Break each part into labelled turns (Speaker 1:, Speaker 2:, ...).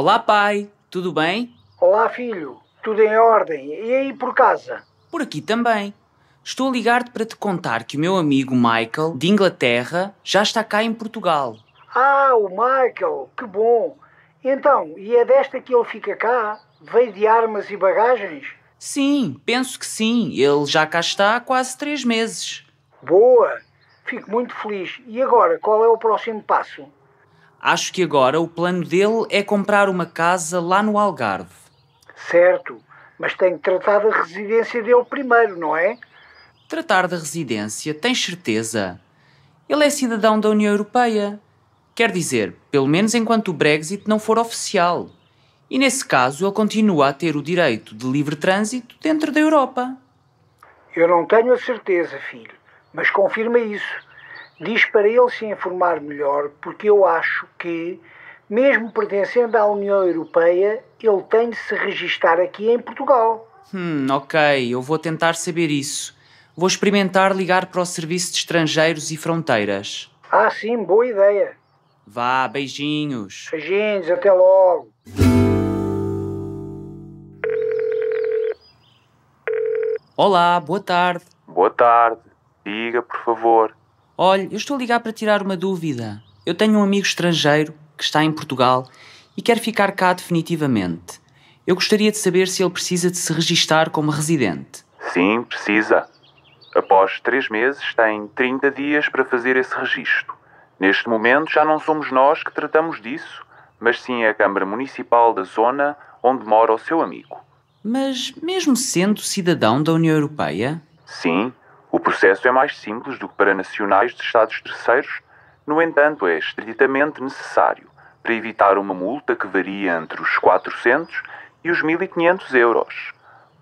Speaker 1: Olá, pai, tudo bem?
Speaker 2: Olá, filho, tudo em ordem. E aí por casa? Por aqui também.
Speaker 1: Estou a ligar-te para te contar que o meu amigo Michael, de Inglaterra, já está cá em Portugal.
Speaker 2: Ah, o Michael, que bom! Então, e é desta que ele fica cá? Veio de armas e bagagens?
Speaker 1: Sim, penso que sim. Ele já cá está
Speaker 2: há quase três meses. Boa! Fico muito feliz. E agora, qual é o próximo passo?
Speaker 1: Acho que agora o plano dele é comprar uma casa lá no Algarve.
Speaker 2: Certo, mas tem que tratar da residência dele primeiro, não é?
Speaker 1: Tratar da residência, tens certeza? Ele é cidadão da União Europeia. Quer dizer, pelo menos enquanto o Brexit não for oficial. E nesse caso, ele continua a ter o direito de livre trânsito
Speaker 2: dentro da Europa. Eu não tenho a certeza, filho, mas confirma isso diz para ele se informar melhor, porque eu acho que, mesmo pertencendo à União Europeia, ele tem de se registar aqui em Portugal.
Speaker 1: Hum, ok, eu vou tentar saber isso. Vou experimentar ligar para o Serviço de Estrangeiros e Fronteiras.
Speaker 2: Ah, sim, boa ideia.
Speaker 1: Vá, beijinhos.
Speaker 2: Beijinhos, até logo.
Speaker 1: Olá, boa tarde.
Speaker 3: Boa tarde. Diga, por favor.
Speaker 1: Olhe, eu estou a ligar para tirar uma dúvida. Eu tenho um amigo estrangeiro que está em Portugal e quer ficar cá definitivamente. Eu gostaria de saber se ele precisa de se registar como residente.
Speaker 3: Sim, precisa. Após três meses, tem 30 dias para fazer esse registro. Neste momento, já não somos nós que tratamos disso, mas sim a Câmara Municipal da zona onde mora o seu amigo.
Speaker 1: Mas, mesmo sendo cidadão da União Europeia?
Speaker 3: Sim, o processo é mais simples do que para nacionais de Estados terceiros, no entanto, é estritamente necessário para evitar uma multa que varia entre os 400 e os 1.500 euros.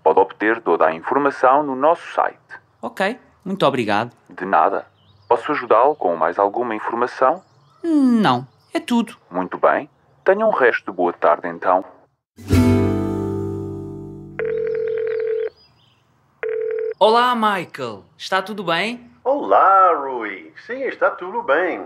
Speaker 3: Pode obter toda a informação no nosso site. Ok, muito obrigado. De nada. Posso ajudá-lo com mais alguma informação?
Speaker 1: Não,
Speaker 3: é tudo. Muito bem. Tenha um resto de boa tarde então.
Speaker 1: Olá, Michael. Está tudo bem?
Speaker 4: Olá, Rui. Sim, está tudo bem.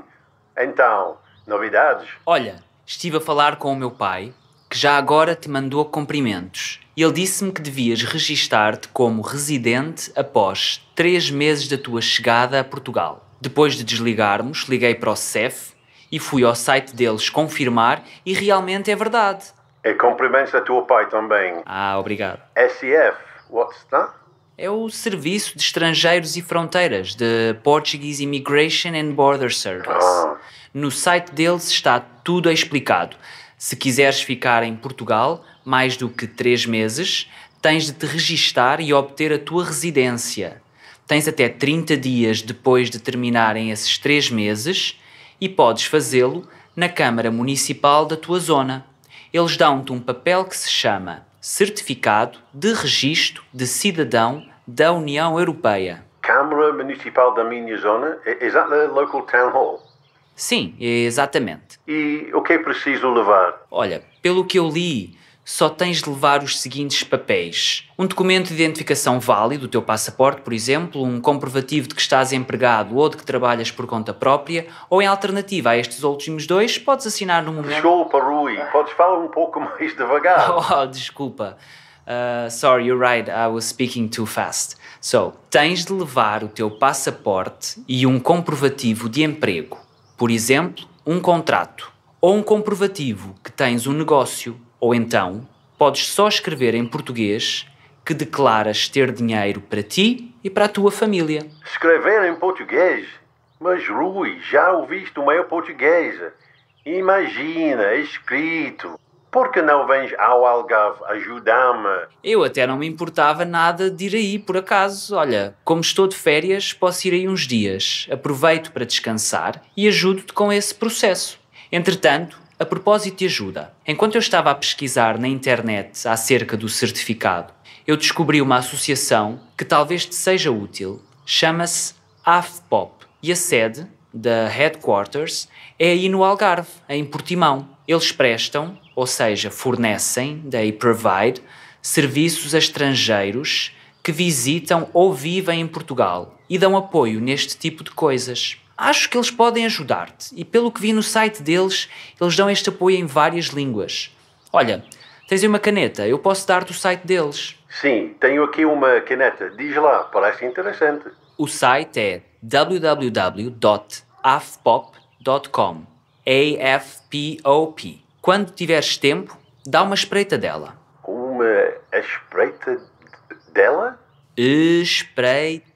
Speaker 4: Então, novidades?
Speaker 1: Olha, estive a falar com o meu pai, que já agora te mandou cumprimentos. Ele disse-me que devias registar-te como residente após três meses da tua chegada a Portugal. Depois de desligarmos, liguei para o CEF e fui ao site deles confirmar e realmente é verdade.
Speaker 4: E cumprimentos a teu pai também. Ah, obrigado. SEF, what's that? é o Serviço de
Speaker 1: Estrangeiros e Fronteiras, de Portuguese Immigration and Border Service. Ah. No site deles está tudo explicado. Se quiseres ficar em Portugal mais do que três meses, tens de te registar e obter a tua residência. Tens até 30 dias depois de terminarem esses três meses e podes fazê-lo na Câmara Municipal da tua zona. Eles dão-te um papel que se chama Certificado de Registro de Cidadão da União Europeia.
Speaker 4: Câmara Municipal da minha zona? Is that the local town hall?
Speaker 1: Sim, exatamente.
Speaker 4: E o que é preciso levar?
Speaker 1: Olha, pelo que eu li, só tens de levar os seguintes papéis: um documento de identificação válido, o teu passaporte, por exemplo, um comprovativo de que estás empregado ou de que trabalhas por conta própria, ou em alternativa a
Speaker 4: estes últimos dois,
Speaker 1: podes assinar num momento.
Speaker 4: Desculpa, Rui, podes falar um pouco mais devagar.
Speaker 1: Oh, desculpa. Uh, sorry, you're right, I was speaking too fast. So, tens de levar o teu passaporte e um comprovativo de emprego, por exemplo, um contrato, ou um comprovativo que tens um negócio ou então, podes só escrever em português que declaras ter dinheiro para ti e para a tua família.
Speaker 4: Escrever em português? Mas, Rui, já ouviste o meu português. Imagina, é escrito. Por que não vens ao Algarve ajudar-me?
Speaker 1: Eu até não me importava nada de ir aí, por acaso. Olha, como estou de férias, posso ir aí uns dias. Aproveito para descansar e ajudo-te com esse processo. Entretanto, a propósito de ajuda, enquanto eu estava a pesquisar na internet acerca do certificado, eu descobri uma associação que talvez te seja útil, chama-se AFPOP e a sede da headquarters é aí no Algarve, em Portimão. Eles prestam, ou seja, fornecem, they provide, serviços a estrangeiros que visitam ou vivem em Portugal e dão apoio neste tipo de coisas. Acho que eles podem ajudar-te e pelo que vi no site deles, eles dão este apoio em várias línguas. Olha, tens aí uma caneta, eu posso dar-te o site deles.
Speaker 4: Sim, tenho aqui uma caneta, diz lá, parece interessante.
Speaker 1: O site é www.afpop.com. A F P O P. Quando tiveres tempo, dá uma espreita dela.
Speaker 4: Uma espreita dela?
Speaker 1: Espreita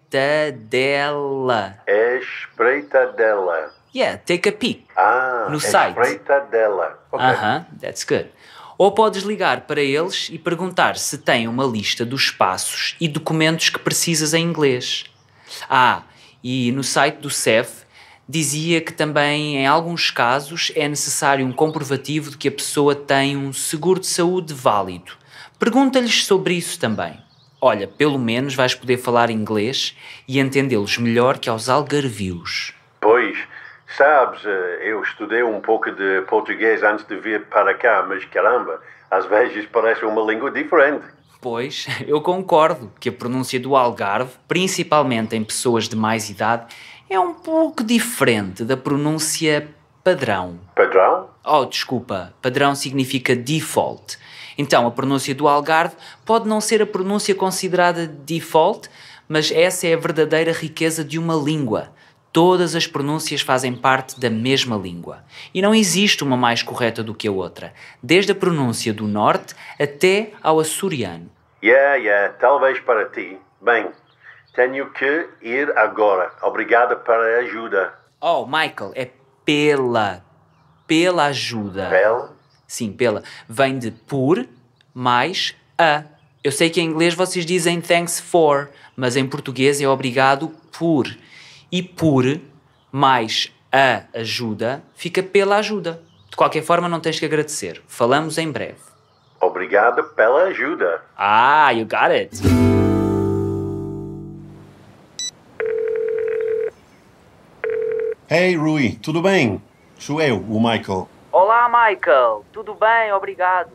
Speaker 1: dela.
Speaker 4: É espreita dela. Yeah,
Speaker 1: take a peek. Ah, no é site.
Speaker 4: espreita dela. Okay. Uh -huh,
Speaker 1: that's good. Ou podes ligar para eles e perguntar se têm uma lista dos passos e documentos que precisas em inglês. Ah, e no site do CEF dizia que também em alguns casos é necessário um comprovativo de que a pessoa tem um seguro de saúde válido. Pergunta-lhes sobre isso também. Olha, pelo menos vais poder falar inglês e entendê-los melhor que aos algarvios.
Speaker 4: Pois, sabes, eh, eu estudei um pouco de português antes de vir para cá, mas caramba, às vezes parece uma língua diferente.
Speaker 1: Pois, eu concordo que a pronúncia do Algarve, principalmente em pessoas de mais idade, é um pouco diferente da pronúncia padrão. Padrão? Oh, desculpa, padrão significa default. Então, a pronúncia do Algarve pode não ser a pronúncia considerada default, mas essa é a verdadeira riqueza de uma língua. Todas as pronúncias fazem parte da mesma língua. E não existe uma mais correta do que a outra, desde a pronúncia do norte até ao açoriano.
Speaker 4: Yeah, yeah, talvez para ti. Bem, tenho que ir agora. Obrigada pela ajuda.
Speaker 1: Oh, Michael, é pela. Pela ajuda. Pela? Sim, pela. Vem de por mais a. Eu sei que em inglês vocês dizem thanks for, mas em português é obrigado por. E por mais a ajuda fica pela ajuda. De qualquer forma, não tens que agradecer. Falamos em breve.
Speaker 4: Obrigado pela ajuda. Ah, you got it. Hey, Rui, tudo bem? Sou eu, o Michael.
Speaker 1: Olá, Michael. Tudo bem, obrigado.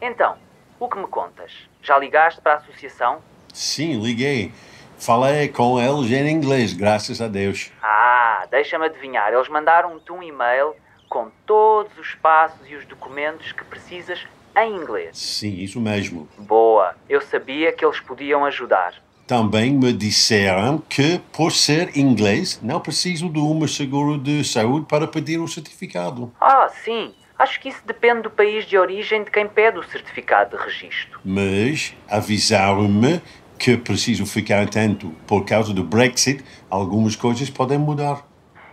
Speaker 1: Então, o que me contas? Já ligaste para a associação?
Speaker 4: Sim, liguei. Falei com eles em inglês, graças a Deus.
Speaker 1: Ah, deixa-me adivinhar. Eles mandaram-te um e-mail com todos os passos e os documentos que precisas em inglês.
Speaker 4: Sim, isso mesmo. Boa.
Speaker 1: Eu sabia que eles podiam ajudar.
Speaker 4: Também me disseram que, por ser inglês, não preciso de um seguro de saúde para pedir o certificado.
Speaker 1: Ah, sim. Acho que isso depende do país de origem de quem pede o certificado de
Speaker 4: registro. Mas avisaram-me que é preciso ficar atento. Por causa do Brexit, algumas coisas podem mudar.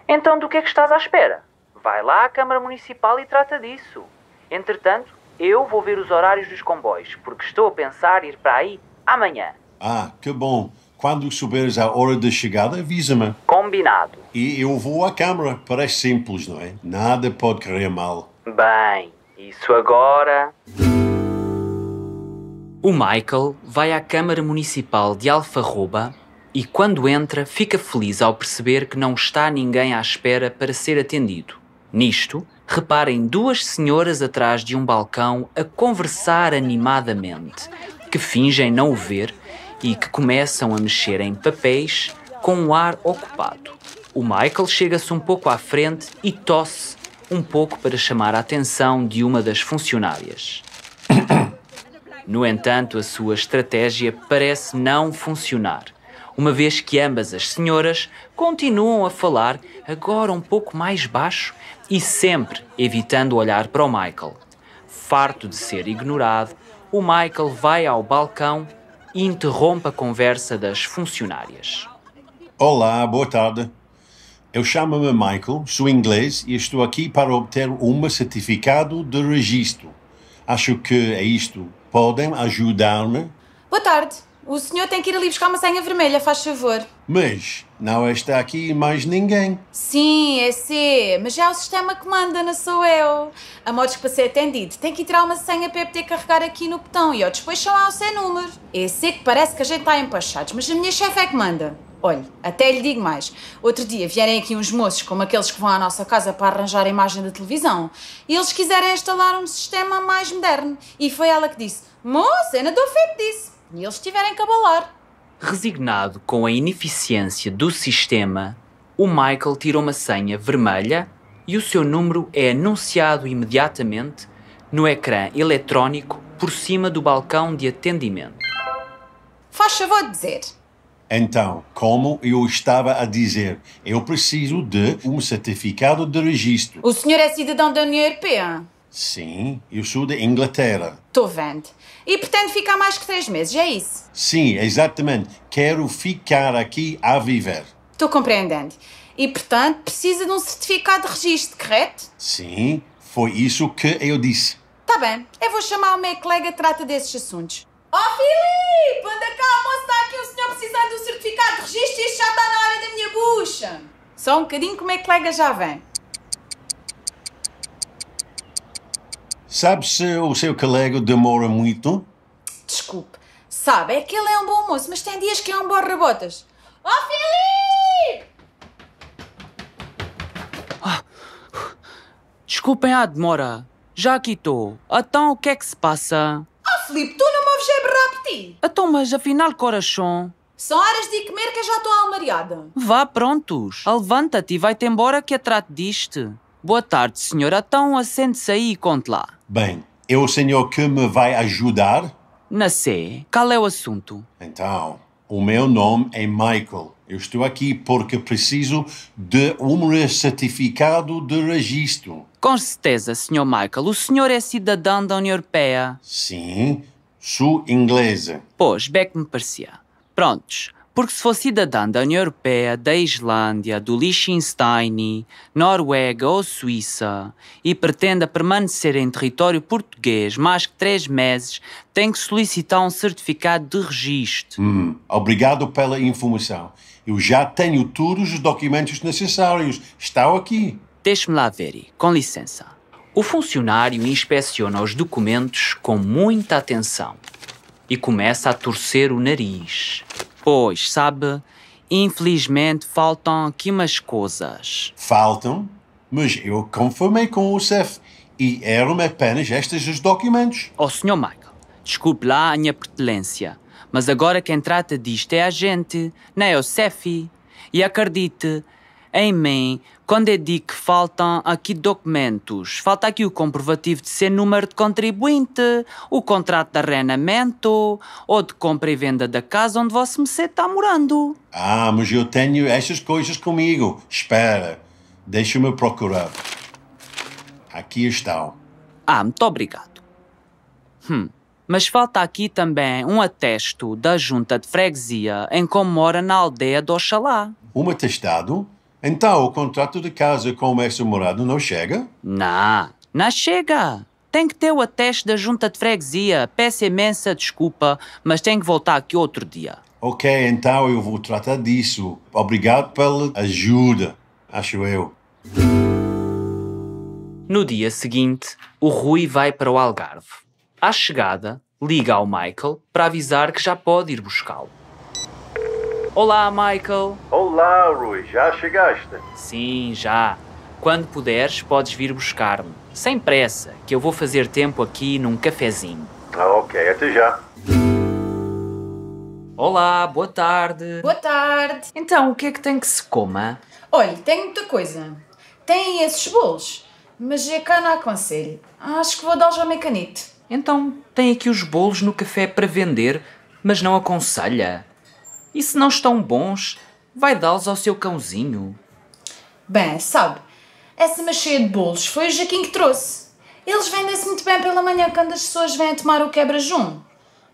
Speaker 1: Então, do que é que estás à espera? Vai lá à Câmara Municipal e trata disso. Entretanto, eu vou ver os horários dos comboios, porque estou a pensar ir para aí amanhã.
Speaker 4: Ah, que bom. Quando souberes a hora de chegada, avisa-me. Combinado. E eu vou à Câmara. Parece simples, não é? Nada pode correr mal. Bem, isso agora.
Speaker 1: O Michael vai à Câmara Municipal de Alfarroba e, quando entra, fica feliz ao perceber que não está ninguém à espera para ser atendido. Nisto, reparem duas senhoras atrás de um balcão a conversar animadamente, que fingem não o ver e que começam a mexer em papéis com um ar ocupado. O Michael chega-se um pouco à frente e tosse um pouco para chamar a atenção de uma das funcionárias. No entanto, a sua estratégia parece não funcionar, uma vez que ambas as senhoras continuam a falar, agora um pouco mais baixo e sempre evitando olhar para o Michael. Farto de ser ignorado, o Michael vai ao balcão e interrompe a conversa das funcionárias.
Speaker 4: Olá, boa tarde. Eu chamo-me Michael, sou inglês e estou aqui para obter um certificado de registro. Acho que é isto. Podem ajudar-me?
Speaker 5: Boa tarde. O senhor tem que ir ali buscar uma senha vermelha, faz favor.
Speaker 4: Mas não está aqui mais ninguém.
Speaker 5: Sim, é sim, mas é o sistema que manda, não sou eu. A modos que para ser atendido, tem que tirar uma senha para poder carregar aqui no botão e eu depois, chamar o seu número. É sim que parece que a gente está empachados, mas a minha chefe é que manda. Olhe, até lhe digo mais. Outro dia vierem aqui uns moços como aqueles que vão à nossa casa para arranjar a imagem da televisão e eles quiserem instalar um sistema mais moderno. E foi ela que disse: Moça, eu não dou feito disso. E eles tiverem que abalar.
Speaker 1: Resignado com a ineficiência do sistema, o Michael tirou uma senha vermelha e o seu número é anunciado imediatamente no ecrã eletrónico por cima do
Speaker 4: balcão de atendimento.
Speaker 5: Faz favor de dizer.
Speaker 4: Então, como eu estava a dizer, eu preciso de um certificado de registro. O
Speaker 5: senhor é cidadão da União Europeia?
Speaker 4: Sim, eu sou da Inglaterra.
Speaker 5: Estou vendo. E pretendo ficar mais que três meses, é isso?
Speaker 4: Sim, exatamente. Quero ficar aqui a viver.
Speaker 5: Estou compreendendo. E, portanto, precisa de um certificado de registro, correto?
Speaker 4: Sim, foi isso que eu disse.
Speaker 5: Está bem. Eu vou chamar o meu colega que trata desses assuntos. Ó oh, Filipe, anda é cá, moço, está aqui o senhor precisando do certificado de registro e isto já está na hora da minha bucha. Só um bocadinho é que o colega já vem.
Speaker 4: Sabe se o seu colega demora muito?
Speaker 5: Desculpe, sabe, é que ele é um bom moço, mas tem dias que é um borra botas. Ó oh, Filipe! Ah,
Speaker 1: desculpem a demora. Já aqui estou. Então o que é que se passa?
Speaker 5: Filipe, tu não me ouves a é berrar por ti.
Speaker 1: Então, mas afinal, coração...
Speaker 5: São horas de comer que eu já estou almariada.
Speaker 1: Vá, prontos. Ah, levanta-te e vai-te embora que a trato diste. Boa tarde, senhora. Então, assente-se aí e conte lá.
Speaker 4: Bem, é o senhor que me vai ajudar? Não sei. Qual é o assunto? Então, o meu nome é Michael. Eu estou aqui porque preciso de um certificado de registro.
Speaker 1: Com certeza, Sr. Michael, o senhor é cidadão da União Europeia. Sim, sou inglesa. Pois, bem que me parecia. Prontos, porque se for cidadão da União Europeia, da Islândia, do Liechtenstein, Noruega ou Suíça e pretenda permanecer em território português mais que três meses, tem que solicitar um
Speaker 4: certificado de registro. Hum, obrigado pela informação. Eu já tenho todos os documentos necessários. Estão aqui. Deixe-me lá ver,
Speaker 1: com licença. O funcionário inspeciona os documentos com muita atenção e começa a torcer o nariz. Pois, sabe, infelizmente faltam aqui umas coisas.
Speaker 4: Faltam? Mas eu conformei com o CEF e eram apenas estes os documentos. Oh, Sr. Michael,
Speaker 1: desculpe lá a minha pertinência, mas agora quem trata disto é a gente, não é o CEF. E acredite, em mim, quando eu digo que faltam aqui documentos, falta aqui o comprovativo de ser número de contribuinte, o contrato de arrendamento ou de compra e venda da casa onde você me está morando.
Speaker 4: Ah, mas eu tenho essas coisas comigo. Espera, deixa-me procurar. Aqui estão. Ah, muito obrigado. Hum mas
Speaker 1: falta aqui também um atesto da junta de freguesia em como mora na aldeia de
Speaker 4: Oxalá. Um atestado? Então, o contrato de casa com o mestre-morado não chega?
Speaker 1: Não, não chega. Tem que ter o ateste da junta de freguesia. Peço imensa desculpa, mas tem que voltar aqui outro dia.
Speaker 4: Ok, então eu vou tratar disso. Obrigado pela ajuda, acho eu.
Speaker 1: No dia seguinte, o Rui vai para o Algarve. À chegada, liga ao Michael para avisar que já pode ir buscá-lo. Olá, Michael.
Speaker 4: Olá, Rui. Já chegaste?
Speaker 1: Sim, já. Quando puderes, podes vir buscar-me. Sem pressa, que eu vou fazer tempo aqui num cafezinho.
Speaker 4: Ah, ok. Até já.
Speaker 1: Olá, boa tarde.
Speaker 5: Boa tarde. Então, o que é que tem que se coma? Olha, tem muita coisa. Tem esses bolos, mas é cá não aconselho. Acho que vou dar ao mecanite. Então, tem aqui os bolos
Speaker 1: no café para vender, mas não aconselha? E se não estão bons,
Speaker 5: vai dá-los ao seu cãozinho. Bem, sabe, essa macheia de bolos foi o Jaquim que trouxe. Eles vendem-se muito bem pela manhã quando as pessoas vêm tomar o quebra-jum.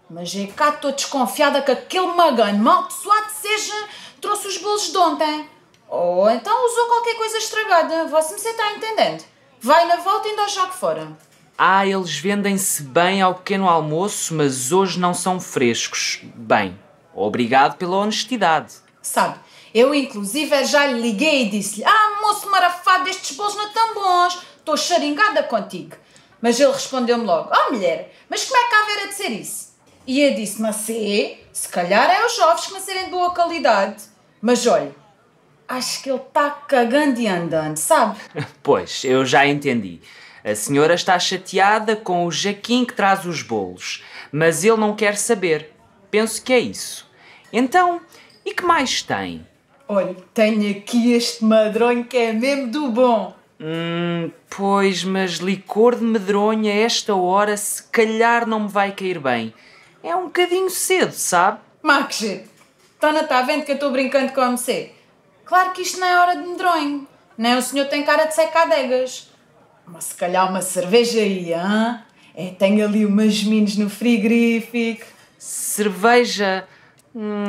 Speaker 5: Mas é cá estou desconfiada que aquele magano mal pessoado seja trouxe os bolos de ontem. Ou então usou qualquer coisa estragada, você me está entendendo. Vai na volta e ainda já fora.
Speaker 1: Ah, eles vendem-se bem ao pequeno almoço, mas hoje não são frescos. Bem, Obrigado pela honestidade. Sabe,
Speaker 5: eu inclusive já lhe liguei e disse-lhe: Ah, moço marafado, estes bolos não estão bons, estou charingada contigo. Mas ele respondeu-me logo: Oh mulher, mas como é que há a ver a dizer isso? E eu disse: Mas assim, se, se calhar é os jovens que não serem de boa qualidade. Mas olha, acho que ele está cagando e andando, sabe?
Speaker 1: Pois, eu já entendi. A senhora está chateada com o Jaquim que traz os bolos, mas ele não quer saber. Penso que é isso. Então, e que mais tem?
Speaker 5: Olha, tenho aqui este madronho que é mesmo do bom. Hum,
Speaker 1: pois, mas licor de medronha a esta hora se calhar não me vai cair bem.
Speaker 5: É um bocadinho cedo, sabe? Max, Tona está vendo que eu estou brincando com você. Claro que isto não é hora de medronho. Nem o senhor tem cara de seca adegas. Mas se calhar uma cerveja aí, hein? É, tenho ali umas minas no frigorífico. Cerveja? Hum,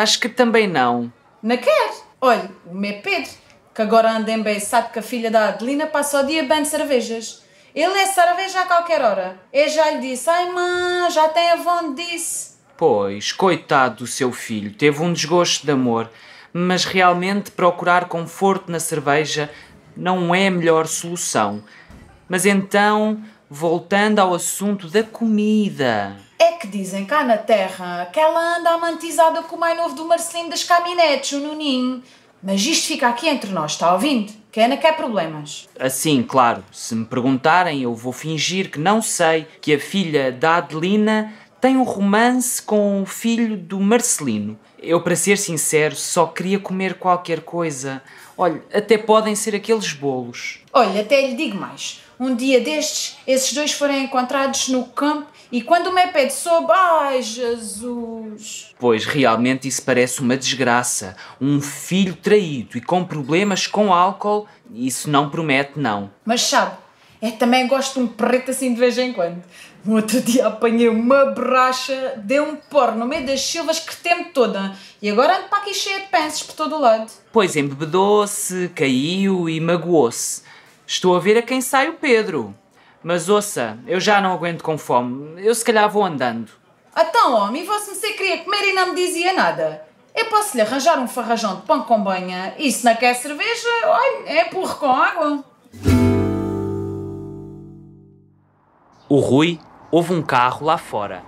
Speaker 5: acho que também não. Não quer? Olha, o meu Pedro, que agora anda sabe que a filha da Adelina passa o dia bem de cervejas. Ele é cerveja a qualquer hora. Eu já lhe disse, ai mãe, já tem avó disse.
Speaker 1: Pois, coitado do seu filho, teve um desgosto de amor, mas realmente procurar conforto na cerveja não é a melhor solução. Mas então, voltando ao assunto da comida
Speaker 5: é que dizem cá na terra que ela anda amantizada com o mais novo do Marcelino das Caminetes, o Nuninho. Mas isto fica aqui entre nós, está ouvindo? Que Ana quer problemas.
Speaker 1: Assim, claro, se me perguntarem, eu vou fingir que não sei que a filha da Adelina tem um romance com o filho do Marcelino. Eu, para ser sincero, só queria comer qualquer coisa. Olha, até podem ser aqueles bolos.
Speaker 5: Olha, até lhe digo mais. Um dia destes, esses dois forem encontrados no campo e quando o Meped soube, ai Jesus!
Speaker 1: Pois realmente isso parece uma desgraça. Um filho traído e com problemas com álcool, isso não promete, não.
Speaker 5: Mas sabe, eu é também gosto de um preto assim de vez em quando. No outro dia apanhei uma borracha, deu um porno no meio das silvas que temo toda e agora ando para aqui cheia de pensos por todo o lado.
Speaker 1: Pois embebedou-se, caiu e magoou-se. Estou a ver a quem sai o Pedro. Mas ouça, eu já não aguento com fome. Eu se calhar vou andando.
Speaker 5: Então, homem, você queria comer e não me dizia nada. Eu posso lhe arranjar um farrajão de pão com banha e se não quer cerveja, olha, é porro com água.
Speaker 1: O Rui ouve um carro lá fora.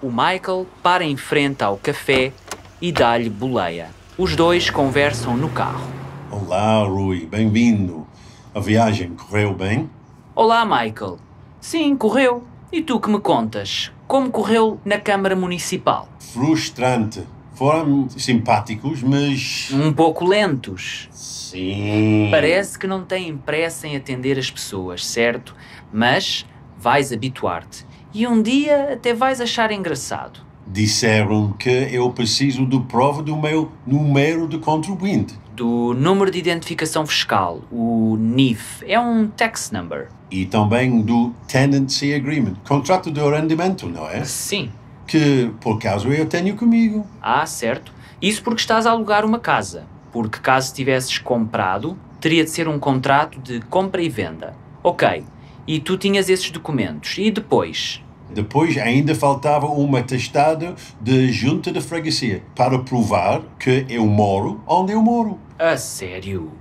Speaker 1: O Michael para em frente ao café e dá-lhe boleia. Os dois conversam no carro.
Speaker 4: Olá, Rui, bem-vindo. A viagem correu bem?
Speaker 1: Olá, Michael. Sim, correu. E tu que me contas? Como correu na Câmara Municipal?
Speaker 4: Frustrante. Foram simpáticos, mas. Um pouco lentos. Sim.
Speaker 1: Parece que não têm pressa em atender as pessoas, certo? Mas vais habituar-te.
Speaker 4: E um dia até vais achar engraçado. Disseram que eu preciso de prova do meu número de contribuinte do número de identificação fiscal, o NIF,
Speaker 1: é um tax
Speaker 4: number. E também do Tenancy Agreement, contrato de arrendamento, não é? Sim. Que, por caso, eu tenho comigo.
Speaker 1: Ah, certo. Isso porque estás a alugar uma casa. Porque, caso tivesses comprado, teria de ser um contrato de compra e venda.
Speaker 4: Ok. E tu tinhas esses documentos. E depois? Depois ainda faltava um atestado de junta de freguesia para provar que eu moro
Speaker 1: onde eu moro. A sério?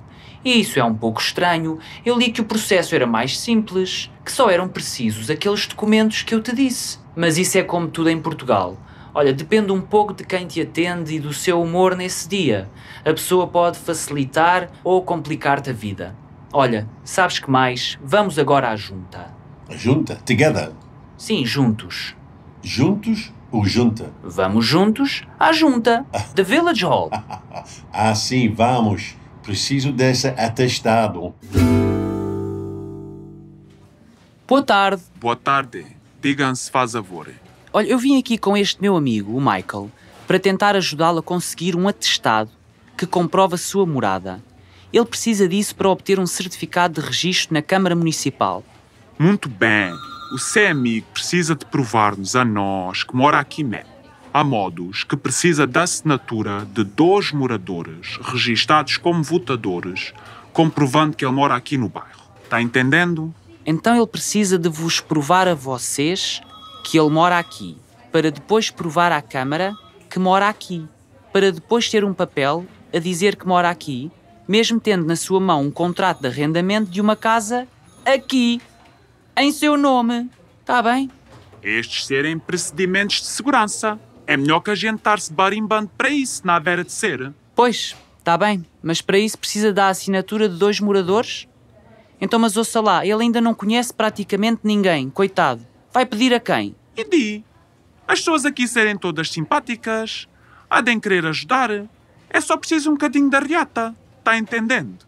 Speaker 1: Isso é um pouco estranho. Eu li que o processo era mais simples, que só eram precisos aqueles documentos que eu te disse. Mas isso é como tudo em Portugal. Olha, depende um pouco de quem te atende e do seu humor nesse dia. A pessoa pode facilitar ou complicar-te a vida. Olha, sabes que mais? Vamos agora à junta. A junta? Together. Sim, juntos. Juntos
Speaker 4: ou junta? Vamos juntos
Speaker 1: à junta, The Village Hall.
Speaker 4: ah, sim, vamos. Preciso desse atestado.
Speaker 3: Boa tarde. Boa tarde. Digam-se, faz favor. Olha, eu
Speaker 1: vim aqui com este meu amigo, o Michael, para tentar ajudá-lo a conseguir um atestado que comprova sua morada. Ele precisa disso para obter um certificado de registro na Câmara
Speaker 3: Municipal. Muito bem. O SEMI precisa de provar-nos a nós, que mora aqui mesmo, há modos que precisa da assinatura de dois moradores registados como votadores, comprovando que ele mora aqui no bairro. Está entendendo? Então ele precisa de vos provar a vocês que ele mora aqui,
Speaker 1: para depois provar à Câmara que mora aqui, para depois ter um papel a dizer que mora aqui, mesmo tendo na sua mão um contrato de arrendamento de uma casa aqui em seu nome. Está bem?
Speaker 3: Estes serem procedimentos de segurança. É melhor que a gente estar-se barimbando para isso, na vera de ser. Pois,
Speaker 1: está bem. Mas para isso precisa da assinatura de dois moradores? Então, mas ouça lá, ele ainda não conhece praticamente ninguém, coitado. Vai pedir a quem? E di.
Speaker 3: As pessoas aqui serem todas simpáticas, há de querer ajudar. É só preciso um bocadinho da riata, está entendendo?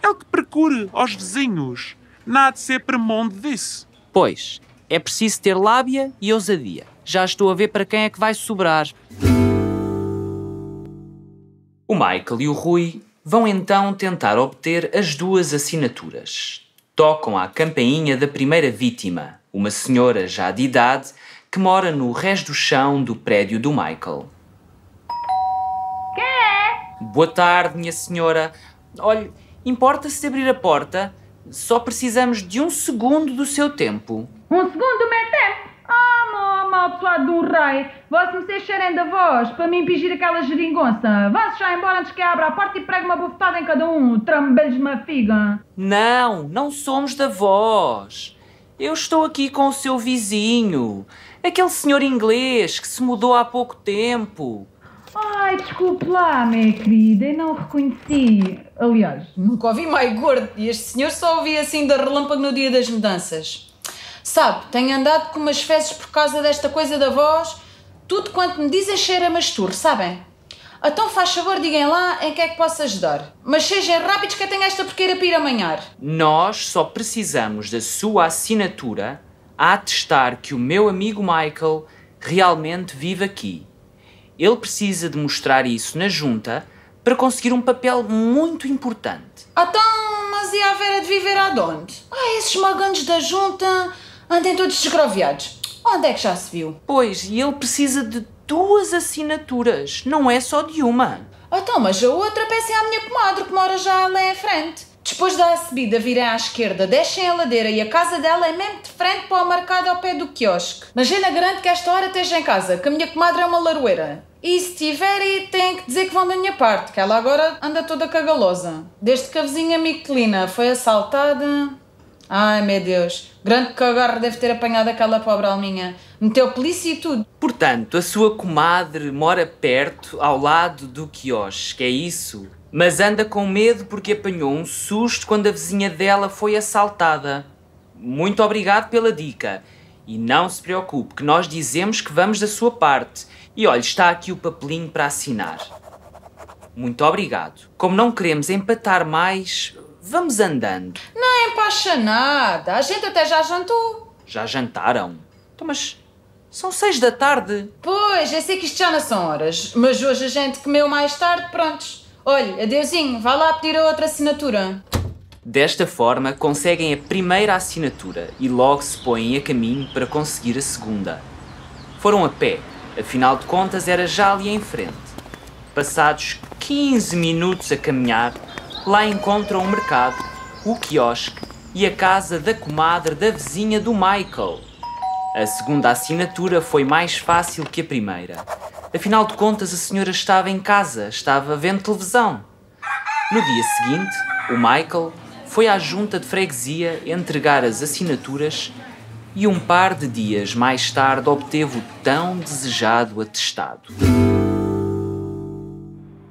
Speaker 3: É o que procure aos vizinhos nada Natse premonde disse. Pois, é preciso ter lábia e ousadia. Já
Speaker 1: estou a ver para quem é que vai sobrar. O Michael e o Rui vão então tentar obter as duas assinaturas. Tocam à campainha da primeira vítima, uma senhora já de idade que mora no resto do chão do prédio do Michael. Quem é? Boa tarde, minha senhora. Olhe, importa-se abrir a porta? Só precisamos de um segundo do seu tempo.
Speaker 5: Um segundo meu tempo? Ah, oh, mau, de um rei. Vós me deixarem da voz para me impingir aquela geringonça. se já embora antes que abra a porta e pregue uma bofetada em cada um. Trambelhos uma figa.
Speaker 1: Não, não somos da voz. Eu estou aqui com o seu vizinho. Aquele senhor inglês que se mudou há pouco tempo
Speaker 5: Ai, desculpe lá, minha querida, eu não reconheci. Aliás, nunca ouvi mais gordo e este senhor só ouvia assim da relâmpago no dia das mudanças. Sabe, tenho andado com umas fezes por causa desta coisa da voz. Tudo quanto me dizem cheira a sabem? Então faz favor, digam lá em que é que posso ajudar. Mas sejam rápidos que eu tenho esta porqueira para ir amanhar.
Speaker 1: Nós só precisamos da sua assinatura a atestar que o meu amigo Michael realmente vive aqui ele precisa de mostrar isso na junta para
Speaker 5: conseguir um papel muito importante. Então, mas e a Vera de viver aonde? Ah, esses magandos da junta andem todos desgraviados. Onde é que já se viu? Pois, e ele precisa de duas assinaturas, não é só de uma. Então, mas a outra peça é à minha comadre que mora já lá em frente. Depois da subida, virem à esquerda, deixem a ladeira e a casa dela é mesmo de frente para o mercado ao pé do quiosque. Imagina grande que esta hora esteja em casa, que a minha comadre é uma laroeira. E se tiverem, têm que dizer que vão da minha parte, que ela agora anda toda cagalosa. Desde que a vizinha Miquelina foi assaltada... Ai meu Deus, grande cagarro deve ter apanhado aquela pobre alminha. Meteu polícia e tudo.
Speaker 1: Portanto, a sua comadre mora perto, ao lado do quiosque, é isso? mas anda com medo porque apanhou um susto quando a vizinha dela foi assaltada. Muito obrigado pela dica. E não se preocupe, que nós dizemos que vamos da sua parte. E olha, está aqui o papelinho para assinar. Muito obrigado. Como não queremos empatar mais, vamos andando.
Speaker 5: Não é empacha nada. A gente até já jantou.
Speaker 1: Já jantaram?
Speaker 5: Então, mas são seis da tarde. Pois, eu sei que isto já não são horas. Mas hoje a gente comeu mais tarde, prontos. Olhe, adeusinho, vá lá pedir a outra assinatura.
Speaker 1: Desta forma, conseguem a primeira assinatura e logo se põem a caminho para conseguir a segunda. Foram a pé, afinal de contas era já ali em frente. Passados 15 minutos a caminhar, lá encontram o mercado, o quiosque e a casa da comadre da vizinha do Michael. A segunda assinatura foi mais fácil que a primeira. Afinal de contas, a senhora estava em casa, estava vendo televisão. No dia seguinte, o Michael foi à junta de freguesia entregar as assinaturas e um par de dias mais tarde obteve o tão desejado atestado.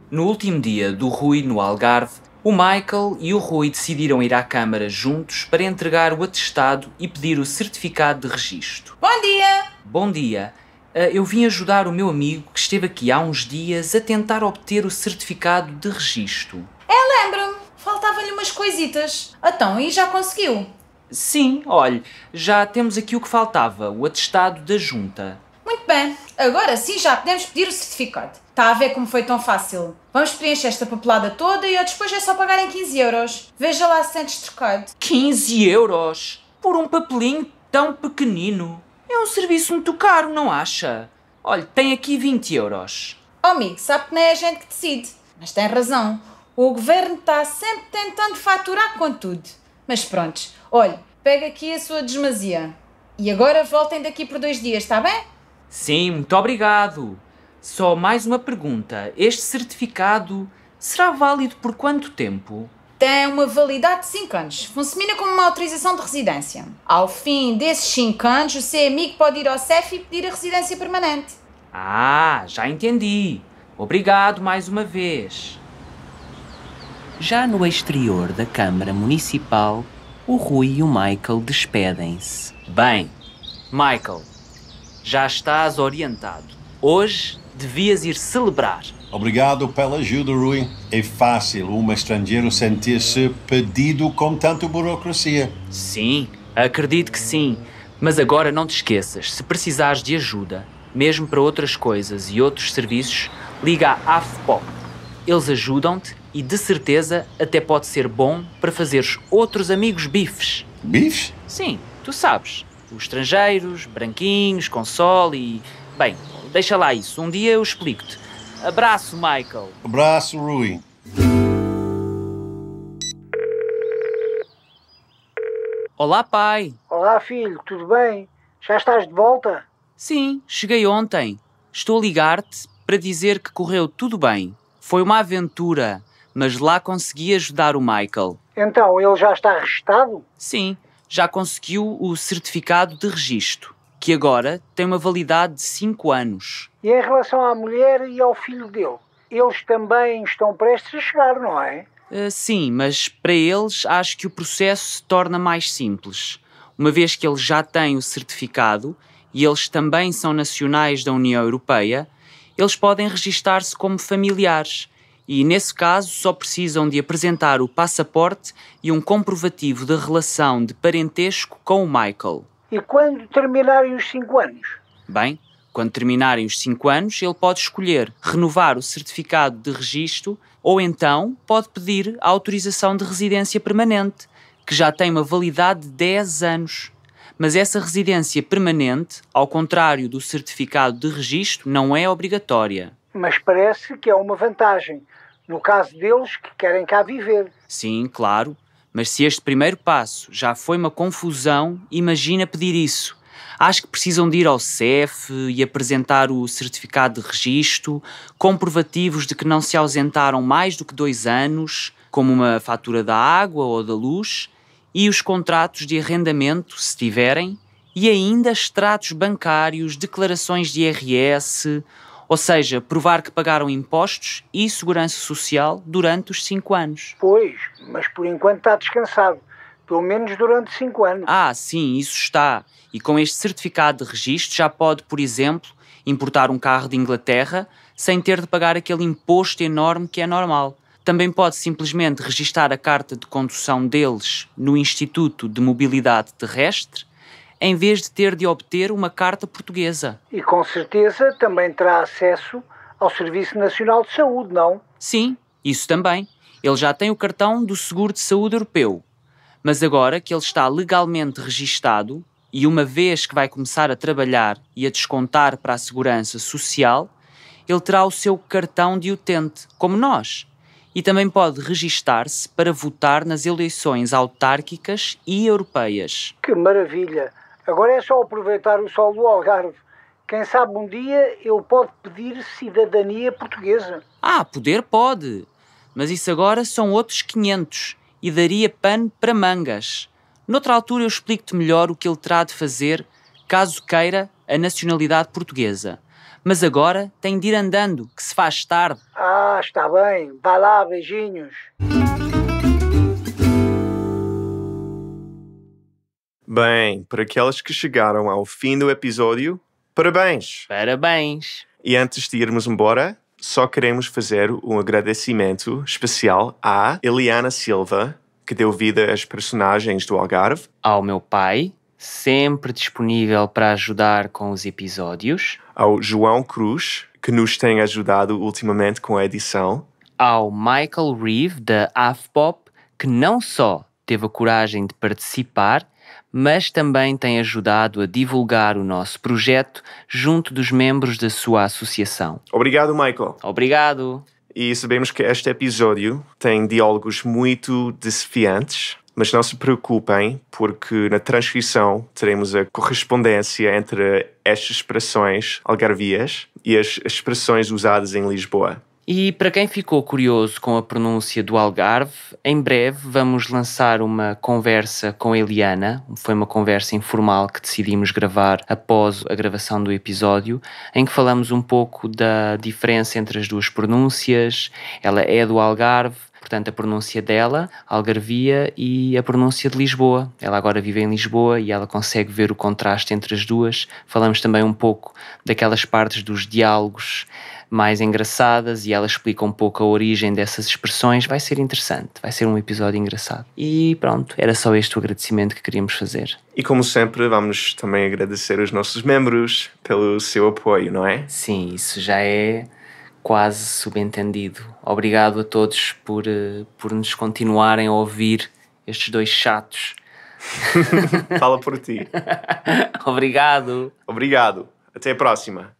Speaker 1: No último dia do Rui no Algarve, o Michael e o Rui decidiram ir à Câmara juntos para entregar o atestado e pedir o certificado de registro.
Speaker 5: Bom dia!
Speaker 1: Bom dia! Ah, eu vim ajudar o meu amigo que esteve aqui há uns dias a tentar obter o certificado de registro.
Speaker 5: É, lembro-me. Faltavam-lhe umas coisitas. Então, e já conseguiu? Sim,
Speaker 1: olhe, já temos aqui o que faltava, o atestado da junta.
Speaker 5: Muito bem, agora sim já podemos pedir o certificado. Está a ver como foi tão fácil. Vamos preencher esta papelada toda e depois é só pagarem 15 euros. Veja lá se sentes trocado.
Speaker 1: 15 euros? Por um papelinho tão pequenino. É um serviço muito caro, não acha? Olha, tem aqui 20 euros.
Speaker 5: Oh, amigo, sabe que não é a gente que decide. Mas tem razão. O governo está sempre tentando faturar com tudo. Mas pronto, olha, pega aqui a sua desmasia. E agora voltem daqui por dois dias, está bem?
Speaker 1: Sim, muito obrigado. Só mais uma pergunta. Este certificado será
Speaker 5: válido por quanto tempo? tem uma validade de 5 anos. Funciona como uma autorização de residência. Ao fim desses 5 anos, o seu amigo pode ir ao CEF e pedir a residência permanente.
Speaker 1: Ah, já entendi. Obrigado mais uma vez. Já no exterior da Câmara Municipal, o Rui e o
Speaker 4: Michael despedem-se.
Speaker 1: Bem, Michael, já estás orientado.
Speaker 4: Hoje devias ir celebrar. Obrigado pela ajuda, Rui. É fácil um estrangeiro sentir-se pedido com tanta burocracia.
Speaker 1: Sim, acredito que sim. Mas agora não te esqueças, se precisares de ajuda, mesmo para outras coisas e outros serviços, liga à AFPOP. Eles ajudam-te e de certeza até pode ser bom para fazeres outros amigos bifes. Bifes? Sim, tu sabes. Os estrangeiros, branquinhos, com sol e. Bem, deixa lá isso, um dia eu explico-te. Abraço, Michael.
Speaker 4: Abraço, Rui.
Speaker 2: Olá, pai. Olá, filho, tudo bem? Já estás de volta? Sim, cheguei
Speaker 1: ontem. Estou a ligar-te para dizer que correu tudo bem. Foi uma aventura, mas lá consegui ajudar o Michael.
Speaker 2: Então, ele já está registado? Sim,
Speaker 1: já conseguiu o certificado de registro que agora tem uma validade de 5 anos.
Speaker 2: E em relação à mulher e ao filho dele, eles também estão prestes a chegar, não é?
Speaker 1: Uh, sim, mas para eles acho que o processo se torna mais simples, uma vez que eles já têm o certificado e eles também são nacionais da União Europeia, eles podem registar-se como familiares e, nesse caso, só precisam de apresentar o passaporte e um comprovativo de relação de parentesco com o Michael.
Speaker 2: E quando terminarem os 5 anos?
Speaker 1: Bem, quando terminarem os 5 anos, ele pode escolher renovar o certificado de registro ou então pode pedir a autorização de residência permanente, que já tem uma validade de 10 anos. Mas essa residência permanente, ao contrário do certificado de registro, não é obrigatória.
Speaker 2: Mas parece que é uma vantagem, no caso deles que querem cá viver.
Speaker 1: Sim, claro, mas se este primeiro passo já foi uma confusão, imagina pedir isso. Acho que precisam de ir ao CEF e apresentar o certificado de registro, comprovativos de que não se ausentaram mais do que dois anos, como uma fatura da água ou da luz, e os contratos de arrendamento, se tiverem, e ainda extratos bancários, declarações de IRS, ou seja, provar que pagaram impostos e segurança social
Speaker 2: durante os cinco anos. Pois, mas por enquanto está descansado. Pelo menos durante cinco anos.
Speaker 1: Ah, sim, isso está. E com este certificado de registro já pode, por exemplo, importar um carro de Inglaterra sem ter de pagar aquele imposto enorme que é normal. Também pode simplesmente registar a carta de condução deles no Instituto de Mobilidade Terrestre em vez de ter de obter uma carta portuguesa.
Speaker 2: E com certeza também terá acesso ao Serviço Nacional de Saúde, não?
Speaker 1: Sim, isso também. Ele já tem o cartão do Seguro de Saúde Europeu. Mas agora que ele está legalmente registado e uma vez que vai começar a trabalhar e a descontar para a segurança social, ele terá o seu cartão de utente, como nós, e também pode registar-se para votar nas eleições autárquicas e europeias.
Speaker 2: Que maravilha! Agora é só aproveitar o sol do Algarve. Quem sabe um dia ele pode pedir cidadania portuguesa.
Speaker 1: Ah, poder pode. Mas isso agora são outros 500 e daria pano para mangas. Noutra altura eu explico-te melhor o que ele terá de fazer caso queira a nacionalidade portuguesa. Mas agora tem de ir andando, que se faz tarde.
Speaker 2: Ah, está bem. Vá lá, beijinhos.
Speaker 6: Bem, para aquelas que chegaram ao fim do episódio, parabéns! Parabéns! E antes de irmos embora, só queremos fazer um agradecimento especial à Eliana Silva, que deu vida às personagens do Algarve, ao meu pai, sempre disponível para ajudar com os episódios, ao João Cruz, que nos tem ajudado ultimamente com a edição, ao Michael Reeve da AFPOP, que não só teve a coragem de participar,
Speaker 1: mas também tem ajudado a divulgar o nosso projeto junto dos membros da sua associação.
Speaker 6: Obrigado, Michael. Obrigado. E sabemos que este episódio tem diálogos muito desafiantes, mas não se preocupem, porque na transcrição teremos a correspondência entre estas expressões algarvias e as expressões usadas em Lisboa. E para quem ficou curioso com a
Speaker 1: pronúncia do Algarve, em breve vamos lançar uma conversa com Eliana. Foi uma conversa informal que decidimos gravar após a gravação do episódio, em que falamos um pouco da diferença entre as duas pronúncias. Ela é do Algarve, portanto, a pronúncia dela, Algarvia, e a pronúncia de Lisboa. Ela agora vive em Lisboa e ela consegue ver o contraste entre as duas. Falamos também um pouco daquelas partes dos diálogos mais engraçadas e ela explica um pouco a origem dessas expressões. Vai ser interessante, vai ser um episódio engraçado. E pronto, era só este o agradecimento que queríamos fazer.
Speaker 6: E como sempre, vamos também agradecer os nossos membros pelo seu apoio, não é? Sim, isso já é quase subentendido. Obrigado a todos por, eh, por nos continuarem a ouvir estes dois chatos. Fala por ti. Obrigado. Obrigado. Até a próxima.